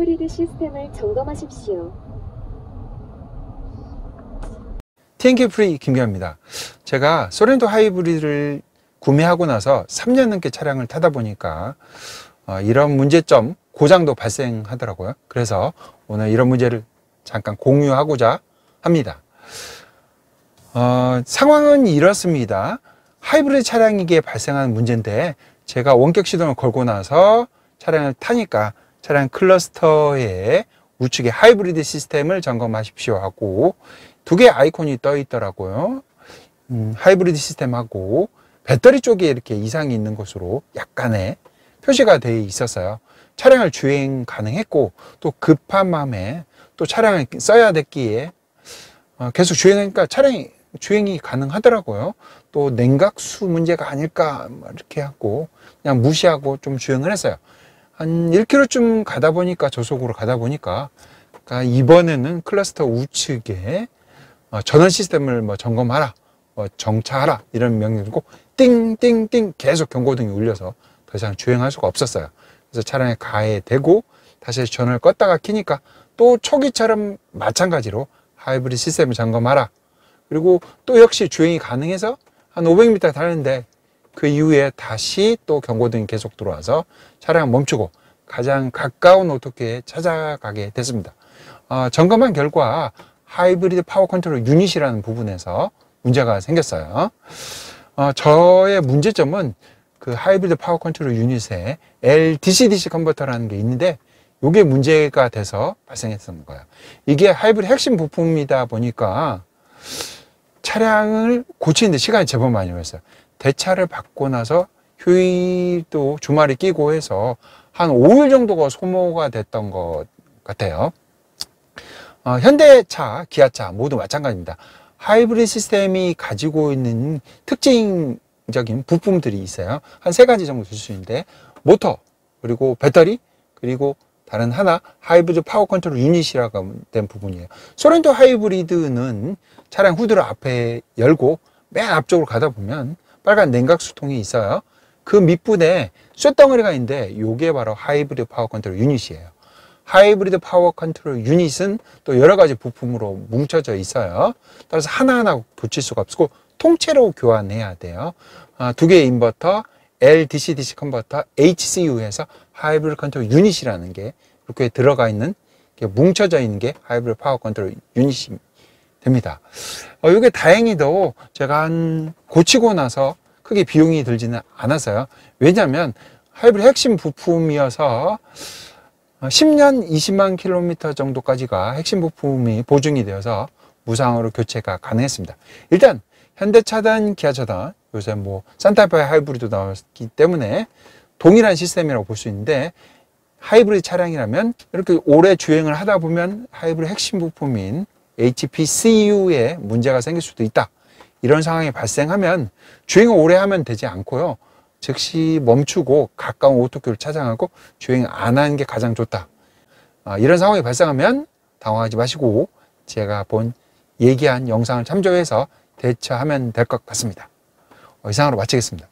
하이브리드 시스템을 점검하십시오. TNK 프리 김기아입니다. 제가 소렌토 하이브리드를 구매하고 나서 3년 넘게 차량을 타다 보니까 어, 이런 문제점, 고장도 발생하더라고요. 그래서 오늘 이런 문제를 잠깐 공유하고자 합니다. 어, 상황은 이렇습니다. 하이브리드 차량에게 발생한 문제인데 제가 원격 시동을 걸고 나서 차량을 타니까 차량 클러스터의 우측에 하이브리드 시스템을 점검하십시오 하고 두 개의 아이콘이 떠 있더라고요. 음, 하이브리드 시스템하고 배터리 쪽에 이렇게 이상이 있는 것으로 약간의 표시가 되어 있었어요. 차량을 주행 가능했고 또 급한 마음에 또 차량을 써야 됐기에 어, 계속 주행하니까 차량이 주행이 가능하더라고요. 또 냉각수 문제가 아닐까 뭐 이렇게 하고 그냥 무시하고 좀 주행을 했어요. 한 1km쯤 가다 보니까 저속으로 가다 보니까 그러니까 이번에는 클러스터 우측에 어, 전원 시스템을 뭐 점검하라, 뭐 정차하라 이런 명령을 주고 띵띵띵 계속 경고등이 울려서 더 이상 주행할 수가 없었어요. 그래서 차량에 가해되고 다시 전원을 껐다가 키니까 또 초기처럼 마찬가지로 하이브리 시스템을 점검하라. 그리고 또 역시 주행이 가능해서 한 500m 달렸는데 그 이후에 다시 또 경고등이 계속 들어와서 차량 멈추고 가장 가까운 오토키에 찾아가게 됐습니다. 어, 점검한 결과 하이브리드 파워 컨트롤 유닛이라는 부분에서 문제가 생겼어요. 어, 저의 문제점은 그 하이브리드 파워 컨트롤 유닛에 LDC-DC 컨버터라는 게 있는데 이게 문제가 돼서 발생했던 거예요. 이게 하이브리드 핵심 부품이다 보니까 차량을 고치는데 시간이 제법 많이 걸렸어요. 대차를 받고 나서 휴일도 주말이 끼고 해서 한 5일 정도가 소모가 됐던 것 같아요. 어, 현대차, 기아차 모두 마찬가지입니다. 하이브리드 시스템이 가지고 있는 특징적인 부품들이 있어요. 한 세 가지 정도 될 수 있는데 모터, 그리고 배터리, 그리고 다른 하나 하이브리드 파워 컨트롤 유닛이라고 된 부분이에요. 소렌토 하이브리드는 차량 후드를 앞에 열고 맨 앞쪽으로 가다 보면 빨간 냉각수통이 있어요. 그 밑부분에 쇳덩어리가 있는데 이게 바로 하이브리드 파워 컨트롤 유닛이에요. 하이브리드 파워 컨트롤 유닛은 또 여러 가지 부품으로 뭉쳐져 있어요. 따라서 하나하나 붙일 수가 없고 통째로 교환해야 돼요. 아, 두 개의 인버터, LDC-DC 컨버터, HCU에서 하이브리드 컨트롤 유닛이라는 게 이렇게 들어가 있는 뭉쳐져 있는 게 하이브리드 파워 컨트롤 유닛이 됩니다. 어, 이게 다행히도 제가 한 고치고 나서 크게 비용이 들지는 않아서요. 왜냐하면 하이브리 핵심 부품이어서 10년 20만 킬로미터 정도까지가 핵심 부품이 보증이 되어서 무상으로 교체가 가능했습니다. 일단 현대차단, 기아차단, 요새 뭐 산타페 하이브리드 나왔기 때문에 동일한 시스템이라고 볼 수 있는데 하이브리드 차량이라면 이렇게 오래 주행을 하다 보면 하이브리드 핵심 부품인 HPCU에 문제가 생길 수도 있다. 이런 상황이 발생하면 주행을 오래 하면 되지 않고요. 즉시 멈추고 가까운 오토큐를 찾아가고 주행 안 하는 게 가장 좋다. 아, 이런 상황이 발생하면 당황하지 마시고 제가 본 얘기한 영상을 참조해서 대처하면 될 것 같습니다. 어, 이상으로 마치겠습니다.